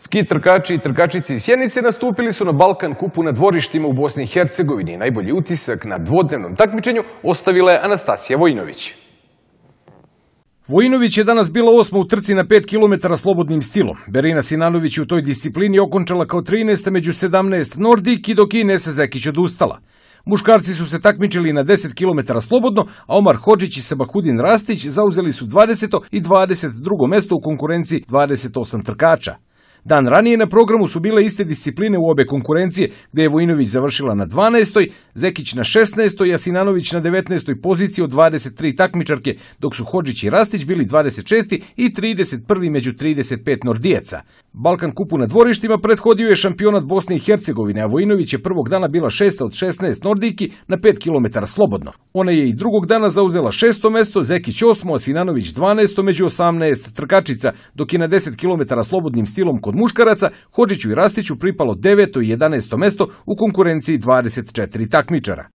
Ski trkači i trkačice iz Sjenice nastupili su na Balkan kupu na dvorištima u Bosni i Hercegovini. Najbolji utisak na dvodnevnom takmičenju ostavila je Anastasija Vojinović. Vojinović je danas bila osma u trci na 5 km slobodnim stilom. Berina Sinanović je u toj disciplini okončala kao 13. među 17 Nordik i dok je zakić Zekić odustala. Muškarci su se takmičili na 10 km slobodno, a Omar Hođić i Sabahudin Rastić zauzeli su 20. i 22. mjesto u konkurenciji 28 trkača. Dan ranije na programu su bile iste discipline u obe konkurencije, gdje je Vojinović završila na 12. Zekić na 16. Jasinanović na 19. poziciji od 23 takmičarke, dok su Hođić i Rastić bili 26. i 31. među 35 Nordijeca. Balkan kupu na dvorištima prethodio je šampionat Bosne i Hercegovine, a Vojinović je prvog dana bila šesta od 16 Nordiki na 5 km slobodno. Ona je i drugog dana zauzela šesto mesto, Zekić osmo, Asinanović 12. među 18 trkačica, dok je na 10 km slobodnim stilom kod muškaraca, Hođiću i Rastiću pripalo 9. i 11. mesto u konkurenciji 24 takmičara.